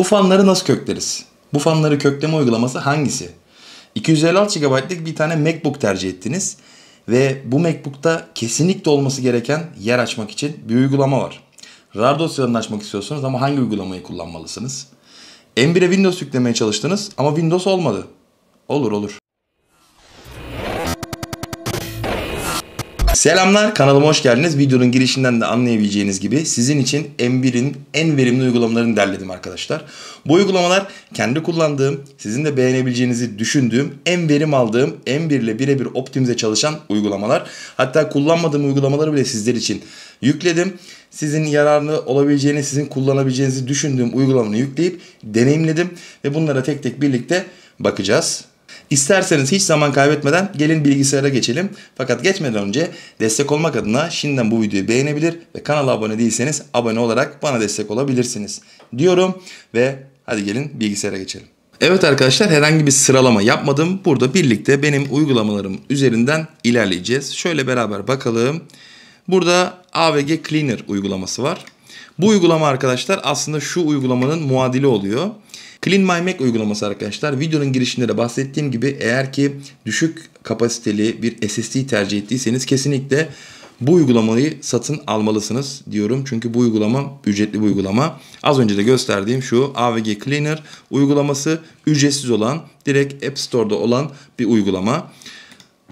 Bu fanları nasıl kökleriz? Bu fanları kökleme uygulaması hangisi? 256 GB'lık bir tane MacBook tercih ettiniz ve bu MacBook'ta kesinlikle olması gereken yer açmak için bir uygulama var. RAR dosyalarını açmak istiyorsunuz ama hangi uygulamayı kullanmalısınız? M1'e Windows yüklemeye çalıştınız ama Windows olmadı. Olur olur. Selamlar kanalıma hoş geldiniz. Videonun girişinden de anlayabileceğiniz gibi sizin için M1'in en verimli uygulamalarını derledim arkadaşlar. Bu uygulamalar kendi kullandığım, sizin de beğenebileceğinizi düşündüğüm, en verim aldığım, M1 ile birebir optimize çalışan uygulamalar. Hatta kullanmadığım uygulamaları bile sizler için yükledim. Sizin yararlı olabileceğini, sizin kullanabileceğinizi düşündüğüm uygulamanı yükleyip deneyimledim ve bunlara tek tek birlikte bakacağız. İsterseniz hiç zaman kaybetmeden gelin bilgisayara geçelim. Fakat geçmeden önce destek olmak adına şimdiden bu videoyu beğenebilir ve kanala abone değilseniz abone olarak bana destek olabilirsiniz diyorum ve hadi gelin bilgisayara geçelim. Evet arkadaşlar herhangi bir sıralama yapmadım. Burada birlikte benim uygulamalarım üzerinden ilerleyeceğiz. Şöyle beraber bakalım. Burada AVG Cleaner uygulaması var. Bu uygulama arkadaşlar aslında şu uygulamanın muadili oluyor. Clean My Mac uygulaması arkadaşlar. Videonun girişinde de bahsettiğim gibi eğer ki düşük kapasiteli bir SSD tercih ettiyseniz kesinlikle bu uygulamayı satın almalısınız diyorum. Çünkü bu uygulama ücretli bir uygulama. Az önce de gösterdiğim şu AVG Cleaner uygulaması ücretsiz olan direkt App Store'da olan bir uygulama.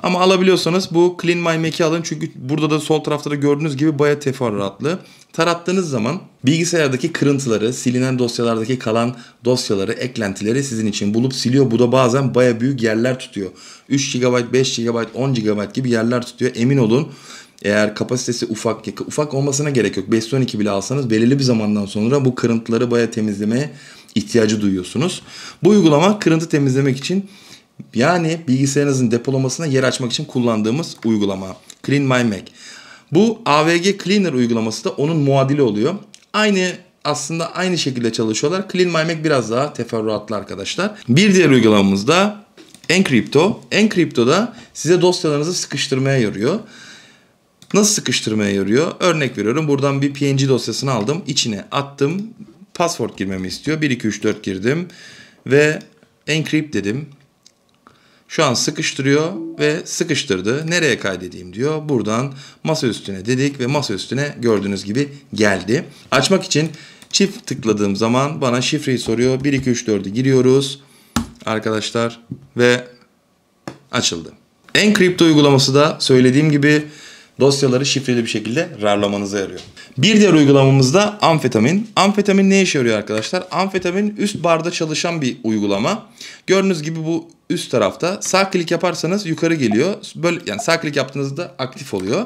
Ama alabiliyorsanız bu Clean My Mac'i alın. Çünkü burada da sol tarafta da gördüğünüz gibi baya teferruatlı. Tarattığınız zaman bilgisayardaki kırıntıları, silinen dosyalardaki kalan dosyaları, eklentileri sizin için bulup siliyor. Bu da bazen baya büyük yerler tutuyor. 3 GB, 5 GB, 10 GB gibi yerler tutuyor. Emin olun eğer kapasitesi ufak, ufak olmasına gerek yok. 512 bile alsanız belirli bir zamandan sonra bu kırıntıları baya temizlemeye ihtiyacı duyuyorsunuz. Bu uygulama kırıntı temizlemek için yani bilgisayarınızın depolamasına yer açmak için kullandığımız uygulama. Clean My Mac. Bu AVG Cleaner uygulaması da onun muadili oluyor. Aynı aslında aynı şekilde çalışıyorlar. Clean My Mac biraz daha teferruatlı arkadaşlar. Bir diğer uygulamamız da Encrypto. Encrypto da size dosyalarınızı sıkıştırmaya yarıyor. Nasıl sıkıştırmaya yarıyor? Örnek veriyorum. Buradan bir PNG dosyasını aldım. içine attım. Password girmemi istiyor. 1, 2, 3, 4 girdim. Ve encrypt dedim. Şu an sıkıştırıyor ve sıkıştırdı. Nereye kaydedeyim diyor. Buradan masa üstüne dedik ve masa üstüne gördüğünüz gibi geldi. Açmak için çift tıkladığım zaman bana şifreyi soruyor. 1 2 3 4'ü giriyoruz. Arkadaşlar ve açıldı. En kripto uygulaması da söylediğim gibi dosyaları şifreli bir şekilde rarlamanıza yarıyor. Bir diğer uygulamamız da amfetamin. Amfetamin ne işe yarıyor arkadaşlar? Amfetamin üst barda çalışan bir uygulama. Gördüğünüz gibi bu üst tarafta sağ klik yaparsanız yukarı geliyor. Böyle yani sağ klik yaptığınızda aktif oluyor.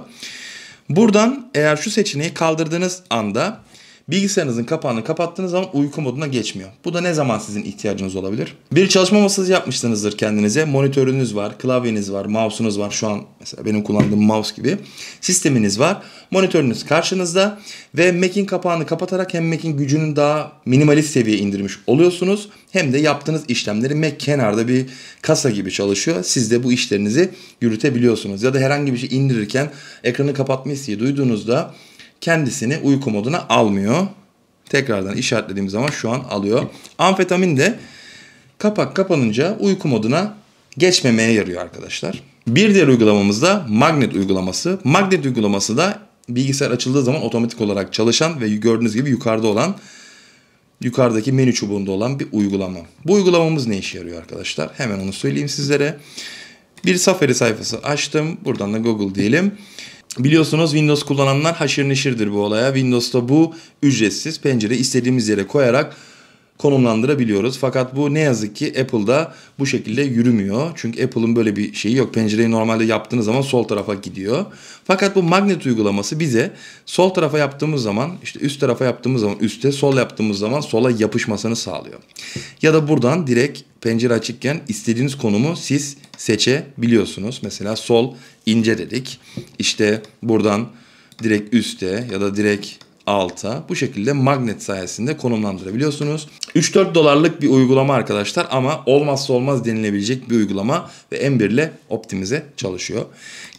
Buradan eğer şu seçeneği kaldırdığınız anda Bilgisayarınızın kapağını kapattığınız zaman uyku moduna geçmiyor. Bu da ne zaman sizin ihtiyacınız olabilir? Bir çalışma masası yapmışsınızdır kendinize. Monitörünüz var, klavyeniz var, mouse'unuz var. Şu an mesela benim kullandığım mouse gibi. Sisteminiz var. Monitörünüz karşınızda ve Mac'in kapağını kapatarak hem Mac'in gücünü daha minimalist seviyeye indirmiş oluyorsunuz. Hem de yaptığınız işlemleri Mac kenarda bir kasa gibi çalışıyor. Siz de bu işlerinizi yürütebiliyorsunuz. Ya da herhangi bir şey indirirken ekranı kapatma isteği duyduğunuzda kendisini uyku moduna almıyor. Tekrardan işaretlediğim zaman şu an alıyor. Amfetamin de kapak kapanınca uyku moduna geçmemeye yarıyor arkadaşlar. Bir diğer uygulamamız da magnet uygulaması. Magnet uygulaması da bilgisayar açıldığı zaman otomatik olarak çalışan ve gördüğünüz gibi yukarıda olan yukarıdaki menü çubuğunda olan bir uygulama. Bu uygulamamız ne işe yarıyor arkadaşlar? Hemen onu söyleyeyim sizlere. Bir Safari sayfası açtım. Buradan da Google diyelim. Biliyorsunuz Windows kullananlar haşır neşirdir bu olaya. Windows'ta bu ücretsiz pencere istediğimiz yere koyarak konumlandırabiliyoruz. Fakat bu ne yazık ki Apple'da bu şekilde yürümüyor. Çünkü Apple'ın böyle bir şeyi yok. Pencereyi normalde yaptığınız zaman sol tarafa gidiyor. Fakat bu magnet uygulaması bize sol tarafa yaptığımız zaman işte üst tarafa yaptığımız zaman üste sol yaptığımız zaman sola yapışmasını sağlıyor. Ya da buradan direkt pencere açıkken istediğiniz konumu siz seçebiliyorsunuz. Mesela sol ince dedik. İşte buradan direkt üste ya da direkt alta bu şekilde magnet sayesinde konumlandırabiliyorsunuz. 3-4 dolarlık bir uygulama arkadaşlar ama olmazsa olmaz denilebilecek bir uygulama ve Ember ile optimize çalışıyor.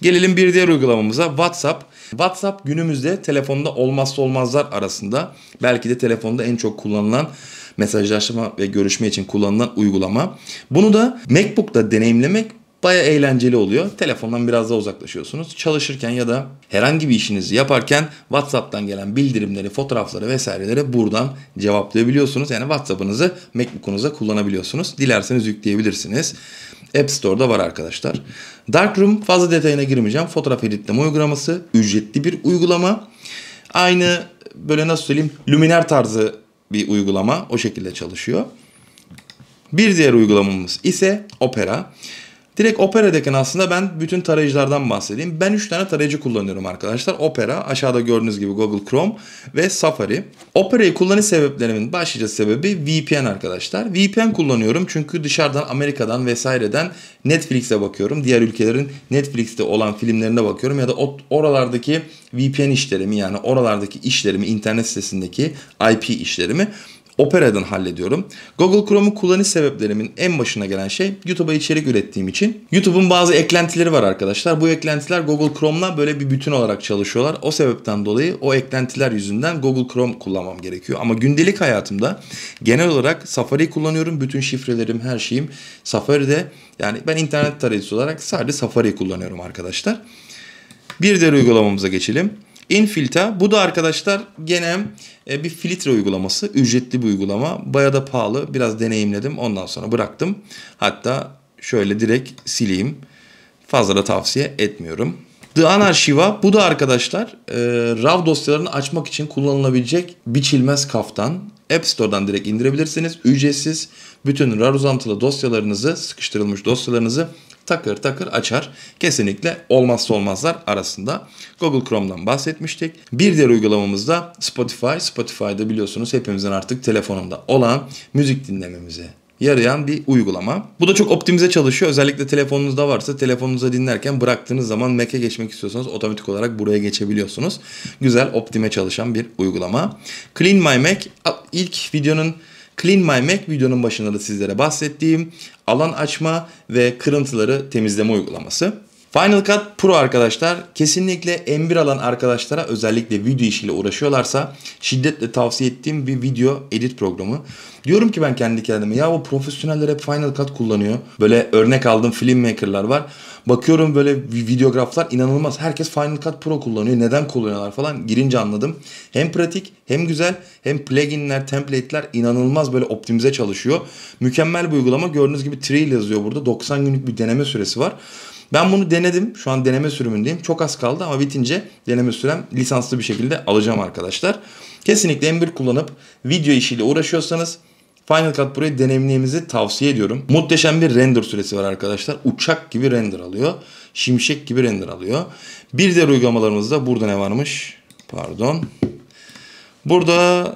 Gelelim bir diğer uygulamamıza WhatsApp. WhatsApp günümüzde telefonda olmazsa olmazlar arasında belki de telefonda en çok kullanılan mesajlaşma ve görüşme için kullanılan uygulama. Bunu da MacBook'ta deneyimlemek Baya eğlenceli oluyor. Telefondan biraz daha uzaklaşıyorsunuz. Çalışırken ya da herhangi bir işinizi yaparken WhatsApp'tan gelen bildirimleri, fotoğrafları vesaireleri buradan cevaplayabiliyorsunuz. Yani WhatsApp'ınızı MacBook'unuza kullanabiliyorsunuz. Dilerseniz yükleyebilirsiniz. App Store'da var arkadaşlar. Darkroom fazla detayına girmeyeceğim. Fotoğraf editleme uygulaması. Ücretli bir uygulama. Aynı böyle nasıl söyleyeyim Luminer tarzı bir uygulama. O şekilde çalışıyor. Bir diğer uygulamamız ise Opera. Direkt Opera'dakini aslında ben bütün tarayıcılardan bahsedeyim. Ben 3 tane tarayıcı kullanıyorum arkadaşlar. Opera, aşağıda gördüğünüz gibi Google Chrome ve Safari. Opera'yı kullanış sebeplerimin başlıca sebebi VPN arkadaşlar. VPN kullanıyorum çünkü dışarıdan Amerika'dan vesaireden Netflix'e bakıyorum. Diğer ülkelerin Netflix'te olan filmlerine bakıyorum ya da oralardaki VPN işlerimi yani oralardaki işlerimi internet sitesindeki IP işlerimi Opera'dan hallediyorum. Google Chrome'u kullanış sebeplerimin en başına gelen şey YouTube'a içerik ürettiğim için. YouTube'un bazı eklentileri var arkadaşlar. Bu eklentiler Google Chrome'la böyle bir bütün olarak çalışıyorlar. O sebepten dolayı o eklentiler yüzünden Google Chrome kullanmam gerekiyor. Ama gündelik hayatımda genel olarak Safari kullanıyorum. Bütün şifrelerim, her şeyim Safari'de. Yani ben internet tarayıcısı olarak sadece Safari kullanıyorum arkadaşlar. Bir diğer uygulamamıza geçelim. InFilter, bu da arkadaşlar gene e, bir filtre uygulaması. Ücretli bir uygulama. Baya da pahalı. Biraz deneyimledim. Ondan sonra bıraktım. Hatta şöyle direkt sileyim. Fazla da tavsiye etmiyorum. The Anarchiva bu da arkadaşlar e, RAW dosyalarını açmak için kullanılabilecek biçilmez kaftan. App Store'dan direkt indirebilirsiniz. Ücretsiz bütün RAR uzantılı dosyalarınızı, sıkıştırılmış dosyalarınızı takır takır açar. Kesinlikle olmazsa olmazlar arasında. Google Chrome'dan bahsetmiştik. Bir diğer uygulamamız da Spotify. Spotify'da biliyorsunuz hepimizin artık telefonunda olan müzik dinlememize yarayan bir uygulama. Bu da çok optimize çalışıyor. Özellikle telefonunuzda varsa telefonunuza dinlerken bıraktığınız zaman Mac'e geçmek istiyorsanız otomatik olarak buraya geçebiliyorsunuz. Güzel optime çalışan bir uygulama. Clean My Mac ilk videonun Clean My Mac videonun başında da sizlere bahsettiğim alan açma ve kırıntıları temizleme uygulaması. Final Cut Pro arkadaşlar kesinlikle M1 alan arkadaşlara özellikle video işiyle uğraşıyorlarsa şiddetle tavsiye ettiğim bir video edit programı. Diyorum ki ben kendi kendime ya bu profesyoneller hep Final Cut kullanıyor. Böyle örnek aldım film filmmakerlar var. Bakıyorum böyle videograflar inanılmaz. Herkes Final Cut Pro kullanıyor. Neden kullanıyorlar falan girince anladım. Hem pratik hem güzel hem pluginler, template'ler inanılmaz böyle optimize çalışıyor. Mükemmel bir uygulama. Gördüğünüz gibi trail yazıyor burada. 90 günlük bir deneme süresi var. Ben bunu denedim. Şu an deneme sürümündeyim. Çok az kaldı ama bitince deneme sürem lisanslı bir şekilde alacağım arkadaşlar. Kesinlikle M1 kullanıp video işiyle uğraşıyorsanız Final Cut Pro'yu denemliğimizi tavsiye ediyorum. Muhteşem bir render süresi var arkadaşlar. Uçak gibi render alıyor. Şimşek gibi render alıyor. Bir diğer uygulamalarımızda burada ne varmış? Pardon. Burada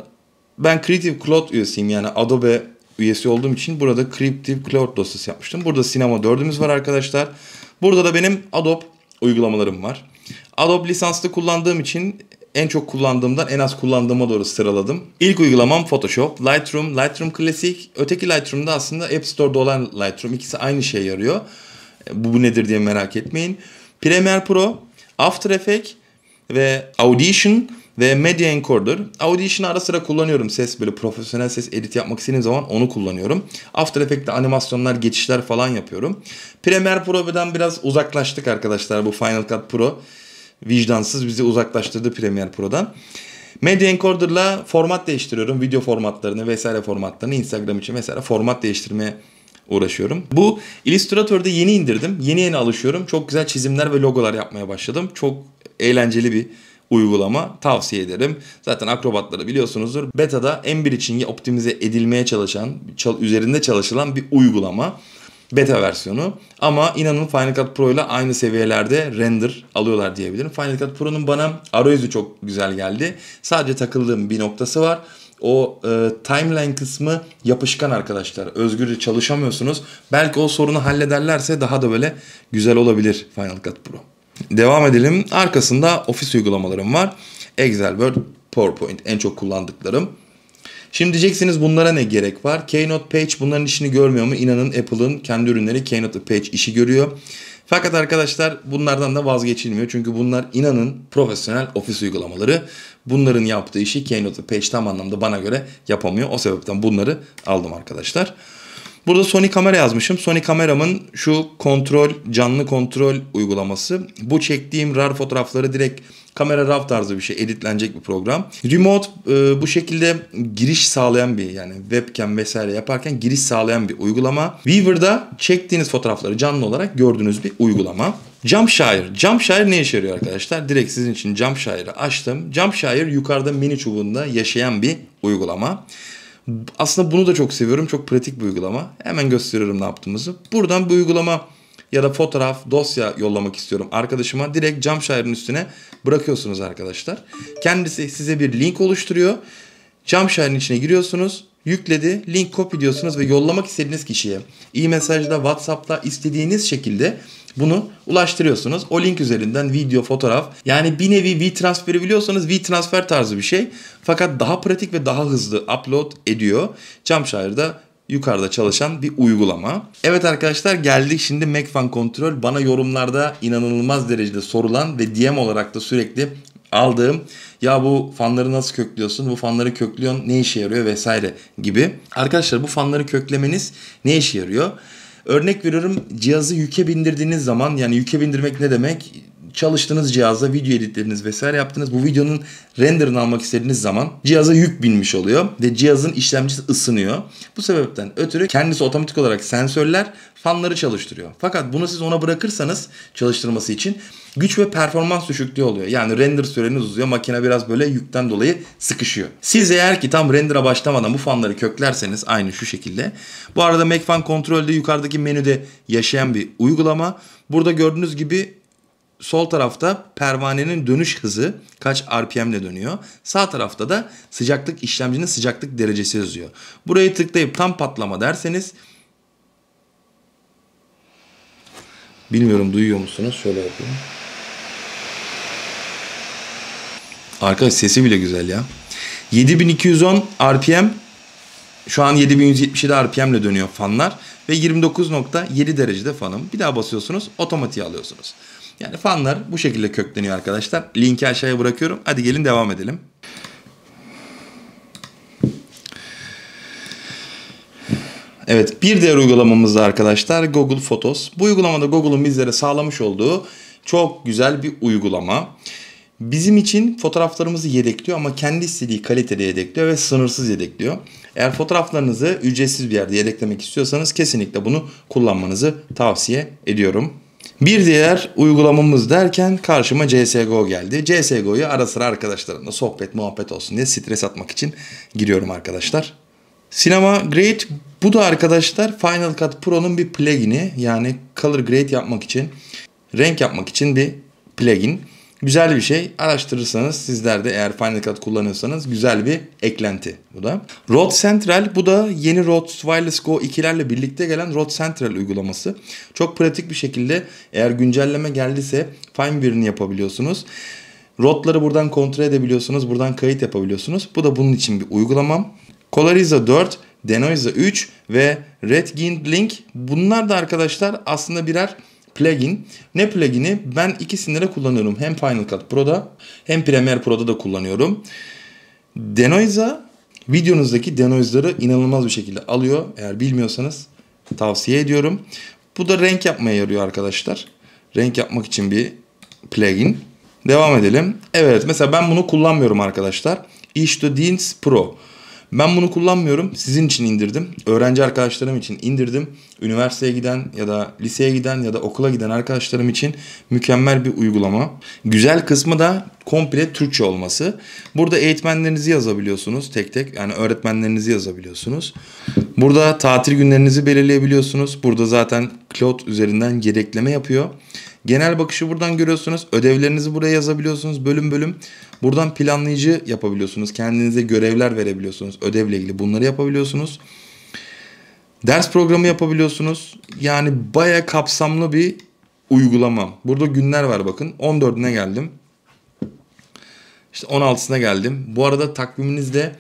ben Creative Cloud üyesiyim. Yani Adobe üyesi olduğum için burada Creative Cloud dosyası yapmıştım. Burada Sinema 4'ümüz var arkadaşlar. Burada da benim Adobe uygulamalarım var. Adobe lisanslı kullandığım için en çok kullandığımdan en az kullandığıma doğru sıraladım. İlk uygulamam Photoshop, Lightroom, Lightroom Classic. Öteki Lightroom Lightroom'da aslında App Store'da olan Lightroom. İkisi aynı şey yarıyor. Bu, bu nedir diye merak etmeyin. Premiere Pro, After Effects ve Audition ve Media Encoder. Audition'ı ara sıra kullanıyorum. Ses böyle profesyonel ses edit yapmak istediğim zaman onu kullanıyorum. After Effects'te animasyonlar, geçişler falan yapıyorum. Premiere Pro'dan biraz uzaklaştık arkadaşlar bu Final Cut Pro. Vicdansız bizi uzaklaştırdı Premiere Pro'dan. Media Encoder'la format değiştiriyorum. Video formatlarını vesaire formatlarını Instagram için vesaire format değiştirmeye uğraşıyorum. Bu Illustrator'da yeni indirdim. Yeni yeni alışıyorum. Çok güzel çizimler ve logolar yapmaya başladım. Çok eğlenceli bir uygulama tavsiye ederim. Zaten akrobatları biliyorsunuzdur. Beta'da M1 için optimize edilmeye çalışan, üzerinde çalışılan bir uygulama beta versiyonu. Ama inanın Final Cut Pro ile aynı seviyelerde render alıyorlar diyebilirim. Final Cut Pro'nun bana arayüzü çok güzel geldi. Sadece takıldığım bir noktası var. O e, timeline kısmı yapışkan arkadaşlar. Özgürce çalışamıyorsunuz. Belki o sorunu hallederlerse daha da böyle güzel olabilir Final Cut Pro. Devam edelim. Arkasında ofis uygulamalarım var. Excel, Word, PowerPoint en çok kullandıklarım. Şimdi diyeceksiniz bunlara ne gerek var? Keynote Page bunların işini görmüyor mu? İnanın Apple'ın kendi ürünleri Keynote Page işi görüyor. Fakat arkadaşlar bunlardan da vazgeçilmiyor. Çünkü bunlar inanın profesyonel ofis uygulamaları. Bunların yaptığı işi Keynote Page tam anlamda bana göre yapamıyor. O sebepten bunları aldım arkadaşlar. Burada Sony kamera yazmışım. Sony kameramın şu kontrol, canlı kontrol uygulaması. Bu çektiğim RAR fotoğrafları direkt kamera RAW tarzı bir şey. Editlenecek bir program. Remote e, bu şekilde giriş sağlayan bir yani webcam vesaire yaparken giriş sağlayan bir uygulama. Weaver'da çektiğiniz fotoğrafları canlı olarak gördüğünüz bir uygulama. Jumpshire. Jumpshire ne işe yarıyor arkadaşlar? Direkt sizin için Jumpshire'ı açtım. Jumpshire yukarıda mini çubuğunda yaşayan bir uygulama. Aslında bunu da çok seviyorum. Çok pratik bir uygulama. Hemen gösteriyorum ne yaptığımızı. Buradan bu uygulama ya da fotoğraf, dosya yollamak istiyorum arkadaşıma. Direkt cam Jumpshire'ın üstüne bırakıyorsunuz arkadaşlar. Kendisi size bir link oluşturuyor. cam Jumpshire'ın içine giriyorsunuz. Yükledi, link kopyalıyorsunuz ve yollamak istediğiniz kişiye. iyi mesajda WhatsApp'ta istediğiniz şekilde bunu ulaştırıyorsunuz. O link üzerinden video, fotoğraf yani bir nevi v WeTransfer'i biliyorsanız transfer tarzı bir şey. Fakat daha pratik ve daha hızlı upload ediyor. Camşire'da yukarıda çalışan bir uygulama. Evet arkadaşlar geldik şimdi Macfan Kontrol. Bana yorumlarda inanılmaz derecede sorulan ve DM olarak da sürekli aldığım ya bu fanları nasıl köklüyorsun, bu fanları köklüyorsun ne işe yarıyor vesaire gibi. Arkadaşlar bu fanları köklemeniz ne işe yarıyor? Örnek veriyorum cihazı yüke bindirdiğiniz zaman yani yüke bindirmek ne demek? çalıştığınız cihazda video editleriniz vesaire yaptınız. Bu videonun renderını almak istediğiniz zaman cihaza yük binmiş oluyor ve cihazın işlemcisi ısınıyor. Bu sebepten ötürü kendisi otomatik olarak sensörler fanları çalıştırıyor. Fakat bunu siz ona bırakırsanız çalıştırması için güç ve performans düşüklüğü oluyor. Yani render süreniz uzuyor. Makine biraz böyle yükten dolayı sıkışıyor. Siz eğer ki tam render'a başlamadan bu fanları köklerseniz aynı şu şekilde. Bu arada Mac fan Control'de yukarıdaki menüde yaşayan bir uygulama. Burada gördüğünüz gibi sol tarafta pervanenin dönüş hızı kaç RPM ile dönüyor. Sağ tarafta da sıcaklık işlemcinin sıcaklık derecesi yazıyor. Burayı tıklayıp tam patlama derseniz Bilmiyorum duyuyor musunuz? Şöyle yapayım. Arkadaş sesi bile güzel ya. 7210 RPM şu an 7177 RPM ile dönüyor fanlar ve 29.7 derecede fanım. Bir daha basıyorsunuz otomatiğe alıyorsunuz. Yani fanlar bu şekilde kökleniyor arkadaşlar. Linki aşağıya bırakıyorum. Hadi gelin devam edelim. Evet bir diğer uygulamamız da arkadaşlar Google Photos. Bu uygulamada Google'un bizlere sağlamış olduğu çok güzel bir uygulama. Bizim için fotoğraflarımızı yedekliyor ama kendi istediği kalitede yedekliyor ve sınırsız yedekliyor. Eğer fotoğraflarınızı ücretsiz bir yerde yedeklemek istiyorsanız kesinlikle bunu kullanmanızı tavsiye ediyorum. Bir diğer uygulamamız derken karşıma CSGO geldi. CSGO'yu ara sıra arkadaşlarımla sohbet muhabbet olsun diye stres atmak için giriyorum arkadaşlar. Sinema Great bu da arkadaşlar Final Cut Pro'nun bir plugin'i yani color grade yapmak için renk yapmak için bir plugin. Güzel bir şey. Araştırırsanız sizler de eğer Final Cut kullanıyorsanız güzel bir eklenti bu da. Rode Central bu da yeni Rode Wireless Go 2'lerle birlikte gelen Rode Central uygulaması. Çok pratik bir şekilde eğer güncelleme geldiyse firmware'ini yapabiliyorsunuz. Rode'ları buradan kontrol edebiliyorsunuz. Buradan kayıt yapabiliyorsunuz. Bu da bunun için bir uygulamam. Coloriza 4, Denoiza 3 ve Red Link bunlar da arkadaşlar aslında birer plugin. Ne plugin'i? Ben ikisinde de kullanıyorum. Hem Final Cut Pro'da hem Premiere Pro'da da kullanıyorum. Denoise'a videonuzdaki denoise'ları inanılmaz bir şekilde alıyor. Eğer bilmiyorsanız tavsiye ediyorum. Bu da renk yapmaya yarıyor arkadaşlar. Renk yapmak için bir plugin. Devam edelim. Evet mesela ben bunu kullanmıyorum arkadaşlar. Istudents Pro. Ben bunu kullanmıyorum. Sizin için indirdim. Öğrenci arkadaşlarım için indirdim. Üniversiteye giden ya da liseye giden ya da okula giden arkadaşlarım için mükemmel bir uygulama. Güzel kısmı da komple Türkçe olması. Burada eğitmenlerinizi yazabiliyorsunuz tek tek. Yani öğretmenlerinizi yazabiliyorsunuz. Burada tatil günlerinizi belirleyebiliyorsunuz. Burada zaten cloud üzerinden gerekleme yapıyor. Genel bakışı buradan görüyorsunuz. Ödevlerinizi buraya yazabiliyorsunuz bölüm bölüm. Buradan planlayıcı yapabiliyorsunuz. Kendinize görevler verebiliyorsunuz. Ödevle ilgili bunları yapabiliyorsunuz. Ders programı yapabiliyorsunuz. Yani baya kapsamlı bir uygulama. Burada günler var bakın. 14'üne geldim. İşte 16'sına geldim. Bu arada takviminizde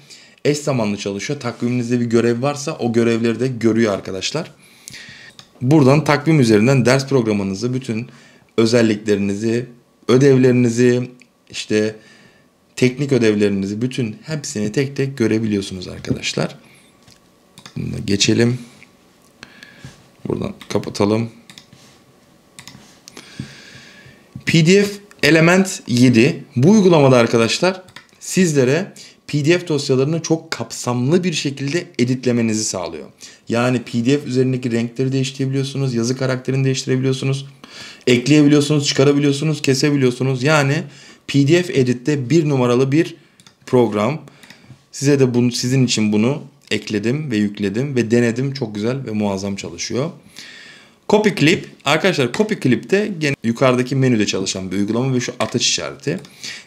eş zamanlı çalışıyor. Takviminizde bir görev varsa o görevleri de görüyor arkadaşlar. Buradan takvim üzerinden ders programınızı bütün özelliklerinizi, ödevlerinizi, işte teknik ödevlerinizi bütün hepsini tek tek görebiliyorsunuz arkadaşlar. Bunu da geçelim. Buradan kapatalım. PDF Element 7. Bu uygulamada arkadaşlar sizlere PDF dosyalarını çok kapsamlı bir şekilde editlemenizi sağlıyor. Yani PDF üzerindeki renkleri değiştirebiliyorsunuz, yazı karakterini değiştirebiliyorsunuz. Ekleyebiliyorsunuz, çıkarabiliyorsunuz, kesebiliyorsunuz. Yani PDF Edit'te bir numaralı bir program. Size de bunu, sizin için bunu ekledim ve yükledim ve denedim. Çok güzel ve muazzam çalışıyor. Copy Clip. Arkadaşlar Copy Clip de gene yukarıdaki menüde çalışan bir uygulama ve şu ateş işareti.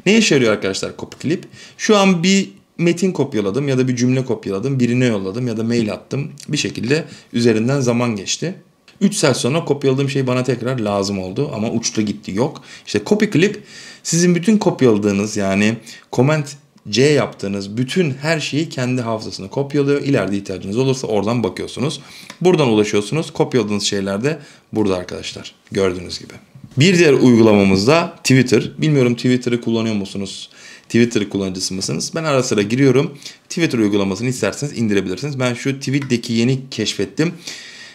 Ne işe yarıyor arkadaşlar Copy Clip? Şu an bir metin kopyaladım ya da bir cümle kopyaladım, birine yolladım ya da mail attım. Bir şekilde üzerinden zaman geçti. 3 saat sonra kopyaladığım şey bana tekrar lazım oldu ama uçta gitti yok. İşte copy clip sizin bütün kopyaladığınız yani comment C yaptığınız bütün her şeyi kendi hafızasına kopyalıyor. İleride ihtiyacınız olursa oradan bakıyorsunuz. Buradan ulaşıyorsunuz. Kopyaladığınız şeyler de burada arkadaşlar. Gördüğünüz gibi. Bir diğer uygulamamız da Twitter. Bilmiyorum Twitter'ı kullanıyor musunuz? Twitter kullanıcısı mısınız? Ben ara sıra giriyorum. Twitter uygulamasını isterseniz indirebilirsiniz. Ben şu tweet'deki yeni keşfettim.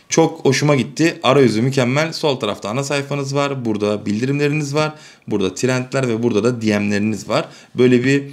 Çok hoşuma gitti. Arayüzü mükemmel. Sol tarafta ana sayfanız var. Burada bildirimleriniz var. Burada trendler ve burada da DM'leriniz var. Böyle bir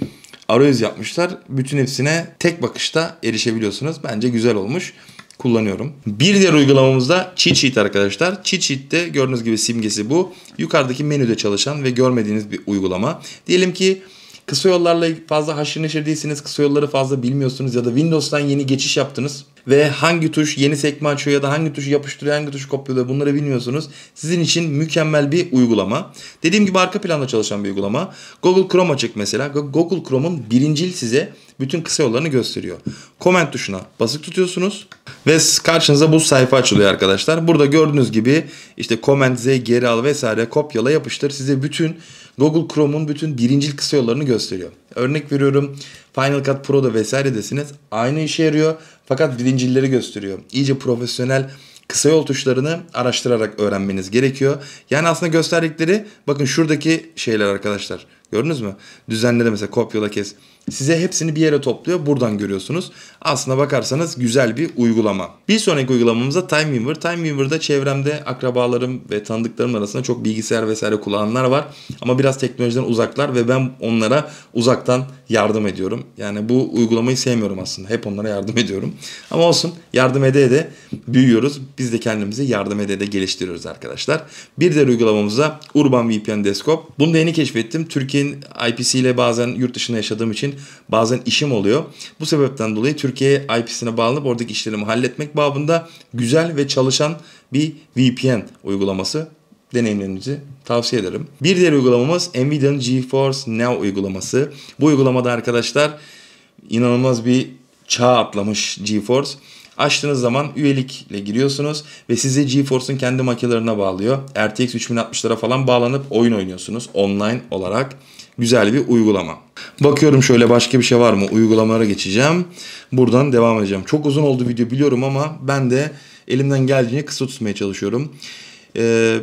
arayüz yapmışlar. Bütün hepsine tek bakışta erişebiliyorsunuz. Bence güzel olmuş kullanıyorum. Bir diğer uygulamamız da cheat sheet arkadaşlar. Cheat sheet'te gördüğünüz gibi simgesi bu. Yukarıdaki menüde çalışan ve görmediğiniz bir uygulama. Diyelim ki Kısa yollarla fazla haşır neşir değilsiniz. Kısa yolları fazla bilmiyorsunuz ya da Windows'tan yeni geçiş yaptınız. Ve hangi tuş yeni sekme açıyor ya da hangi tuş yapıştırıyor, hangi tuş kopyalıyor bunları bilmiyorsunuz. Sizin için mükemmel bir uygulama. Dediğim gibi arka planda çalışan bir uygulama. Google Chrome açık mesela. Google Chrome'un birincil size bütün kısa yollarını gösteriyor. Comment tuşuna basık tutuyorsunuz ve karşınıza bu sayfa açılıyor arkadaşlar. Burada gördüğünüz gibi işte comment, z, geri al vesaire kopyala yapıştır size bütün Google Chrome'un bütün birincil kısa yollarını gösteriyor. Örnek veriyorum Final Cut Pro'da vesaire desiniz aynı işe yarıyor fakat birincilleri gösteriyor. İyice profesyonel kısa yol tuşlarını araştırarak öğrenmeniz gerekiyor. Yani aslında gösterdikleri bakın şuradaki şeyler arkadaşlar. Gördünüz mü? Düzenle de mesela kopyala kes Size hepsini bir yere topluyor. Buradan görüyorsunuz. Aslına bakarsanız güzel bir uygulama. Bir sonraki uygulamamız da TimeWeaver. TimeWeaver'da çevremde akrabalarım ve tanıdıklarım arasında çok bilgisayar vesaire kullananlar var. Ama biraz teknolojiden uzaklar ve ben onlara uzaktan yardım ediyorum. Yani bu uygulamayı sevmiyorum aslında. Hep onlara yardım ediyorum. Ama olsun yardım ede de büyüyoruz. Biz de kendimizi yardım ede de geliştiriyoruz arkadaşlar. Bir diğer uygulamamızda Urban VPN Deskop. Bunu da yeni keşfettim. Türkiye'nin IPC ile bazen yurt dışında yaşadığım için bazen işim oluyor. Bu sebepten dolayı Türkiye'ye IP'sine bağlanıp oradaki işlerimi halletmek babında güzel ve çalışan bir VPN uygulaması deneyimlerinizi tavsiye ederim. Bir diğer uygulamamız Nvidia'nın GeForce Now uygulaması. Bu uygulamada arkadaşlar inanılmaz bir çağ atlamış GeForce. Açtığınız zaman üyelikle giriyorsunuz ve sizi GeForce'un kendi makinelerine bağlıyor. RTX 3060'lara falan bağlanıp oyun oynuyorsunuz online olarak. Güzel bir uygulama. Bakıyorum şöyle başka bir şey var mı? Uygulamalara geçeceğim. Buradan devam edeceğim. Çok uzun oldu video biliyorum ama ben de elimden geldiğince kısa tutmaya çalışıyorum. Ee,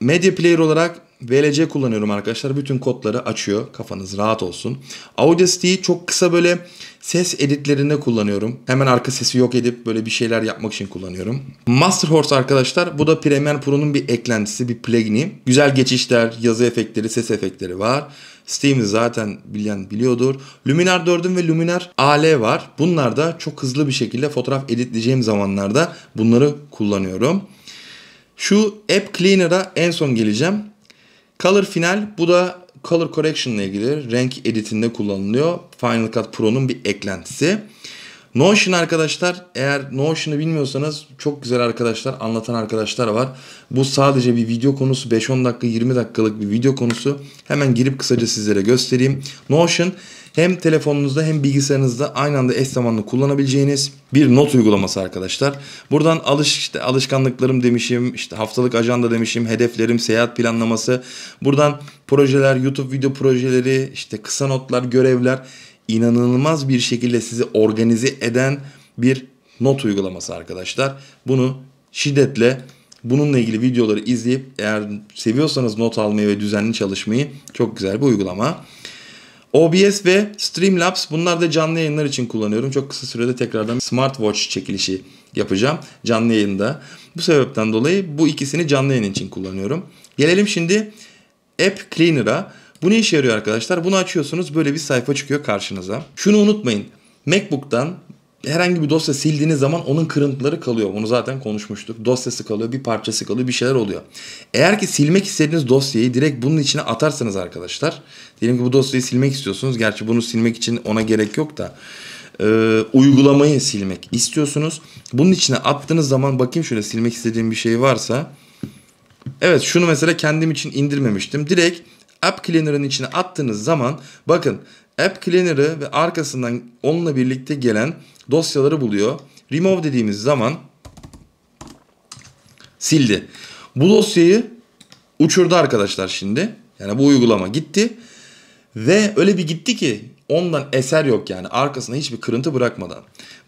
Media Player olarak VLC kullanıyorum arkadaşlar. Bütün kodları açıyor. Kafanız rahat olsun. Audacity'yi çok kısa böyle ses editlerinde kullanıyorum. Hemen arka sesi yok edip böyle bir şeyler yapmak için kullanıyorum. Master Horse arkadaşlar bu da Premiere Pro'nun bir eklentisi, bir plugin'i. Güzel geçişler, yazı efektleri, ses efektleri var. Steam'i zaten bilen biliyordur. Luminar 4'üm ve Luminar AL var. Bunlar da çok hızlı bir şekilde fotoğraf editleyeceğim zamanlarda bunları kullanıyorum. Şu App Cleaner'a en son geleceğim. Color Final bu da Color Correction ile ilgili renk editinde kullanılıyor. Final Cut Pro'nun bir eklentisi. Notion arkadaşlar eğer Notion'u bilmiyorsanız çok güzel arkadaşlar anlatan arkadaşlar var. Bu sadece bir video konusu 5-10 dakika 20 dakikalık bir video konusu. Hemen girip kısaca sizlere göstereyim. Notion hem telefonunuzda hem bilgisayarınızda aynı anda eş zamanlı kullanabileceğiniz bir not uygulaması arkadaşlar. Buradan alış işte alışkanlıklarım demişim, işte haftalık ajanda demişim, hedeflerim, seyahat planlaması. Buradan projeler, YouTube video projeleri, işte kısa notlar, görevler inanılmaz bir şekilde sizi organize eden bir not uygulaması arkadaşlar. Bunu şiddetle bununla ilgili videoları izleyip eğer seviyorsanız not almayı ve düzenli çalışmayı çok güzel bir uygulama. OBS ve Streamlabs bunlar da canlı yayınlar için kullanıyorum. Çok kısa sürede tekrardan smartwatch çekilişi yapacağım canlı yayında. Bu sebepten dolayı bu ikisini canlı yayın için kullanıyorum. Gelelim şimdi App Cleaner'a. Bu ne işe yarıyor arkadaşlar? Bunu açıyorsunuz böyle bir sayfa çıkıyor karşınıza. Şunu unutmayın. MacBook'tan herhangi bir dosya sildiğiniz zaman onun kırıntıları kalıyor. Bunu zaten konuşmuştuk. Dosyası kalıyor, bir parçası kalıyor, bir şeyler oluyor. Eğer ki silmek istediğiniz dosyayı direkt bunun içine atarsanız arkadaşlar. Diyelim ki bu dosyayı silmek istiyorsunuz. Gerçi bunu silmek için ona gerek yok da. E, uygulamayı silmek istiyorsunuz. Bunun içine attığınız zaman bakayım şöyle silmek istediğim bir şey varsa. Evet şunu mesela kendim için indirmemiştim. Direkt App Cleaner'ın içine attığınız zaman bakın App Cleaner'ı ve arkasından onunla birlikte gelen dosyaları buluyor. Remove dediğimiz zaman sildi. Bu dosyayı uçurdu arkadaşlar şimdi. Yani bu uygulama gitti. Ve öyle bir gitti ki ondan eser yok yani arkasına hiçbir kırıntı bırakmadan.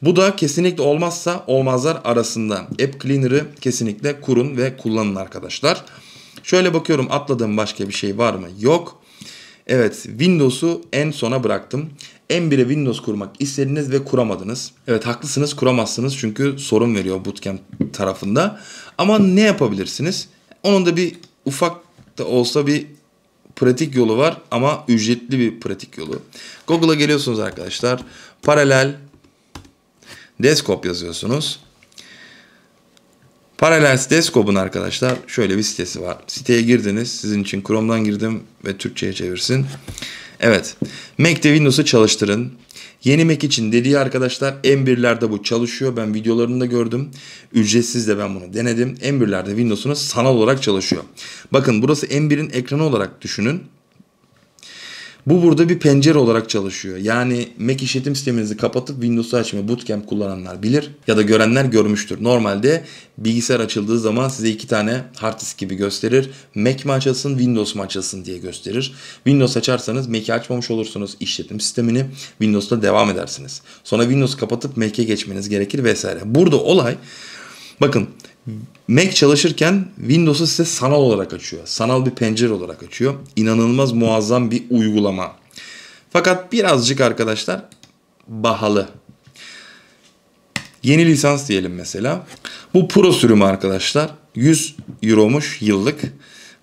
Bu da kesinlikle olmazsa olmazlar arasında. App Cleaner'ı kesinlikle kurun ve kullanın arkadaşlar. Şöyle bakıyorum atladığım başka bir şey var mı? Yok. Evet Windows'u en sona bıraktım. M1'e Windows kurmak istediniz ve kuramadınız. Evet haklısınız kuramazsınız çünkü sorun veriyor Bootcamp tarafında. Ama ne yapabilirsiniz? Onun da bir ufak da olsa bir pratik yolu var ama ücretli bir pratik yolu. Google'a geliyorsunuz arkadaşlar. Paralel Desktop yazıyorsunuz. Parallels Sitescop'un arkadaşlar şöyle bir sitesi var. Siteye girdiniz. Sizin için Chrome'dan girdim ve Türkçe'ye çevirsin. Evet. Mac'te Windows'u çalıştırın. Yeni Mac için dediği arkadaşlar M1'lerde bu çalışıyor. Ben videolarında gördüm. Ücretsiz de ben bunu denedim. M1'lerde Windows'unuz sanal olarak çalışıyor. Bakın burası M1'in ekranı olarak düşünün. Bu burada bir pencere olarak çalışıyor. Yani Mac işletim sisteminizi kapatıp Windows'u açma bootcamp kullananlar bilir ya da görenler görmüştür. Normalde bilgisayar açıldığı zaman size iki tane hard disk gibi gösterir. Mac mi açılsın, Windows mu açılsın diye gösterir. Windows açarsanız Mac'i açmamış olursunuz. işletim sistemini Windows'ta devam edersiniz. Sonra Windows kapatıp Mac'e geçmeniz gerekir vesaire. Burada olay Bakın Mac çalışırken Windows'u size sanal olarak açıyor. Sanal bir pencere olarak açıyor. İnanılmaz muazzam bir uygulama. Fakat birazcık arkadaşlar bahalı. Yeni lisans diyelim mesela. Bu Pro sürümü arkadaşlar 100 euromuş yıllık.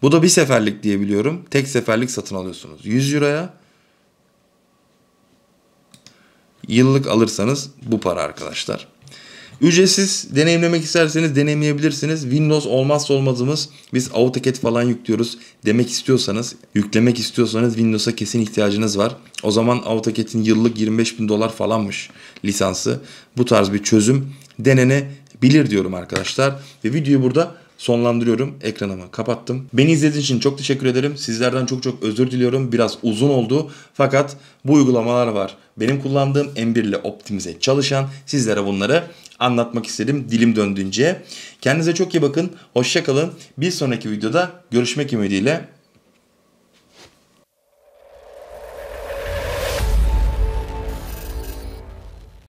Bu da bir seferlik diyebiliyorum. Tek seferlik satın alıyorsunuz. 100 euroya yıllık alırsanız bu para arkadaşlar. Ücretsiz deneyimlemek isterseniz deneyimleyebilirsiniz. Windows olmazsa olmazımız biz AutoCAD falan yüklüyoruz demek istiyorsanız, yüklemek istiyorsanız Windows'a kesin ihtiyacınız var. O zaman AutoCAD'in yıllık 25 bin dolar falanmış lisansı. Bu tarz bir çözüm denenebilir diyorum arkadaşlar. Ve videoyu burada sonlandırıyorum. Ekranımı kapattım. Beni izlediğiniz için çok teşekkür ederim. Sizlerden çok çok özür diliyorum. Biraz uzun oldu. Fakat bu uygulamalar var benim kullandığım M1 ile optimize çalışan sizlere bunları anlatmak istedim dilim döndüğünce. Kendinize çok iyi bakın. Hoşçakalın. Bir sonraki videoda görüşmek ümidiyle.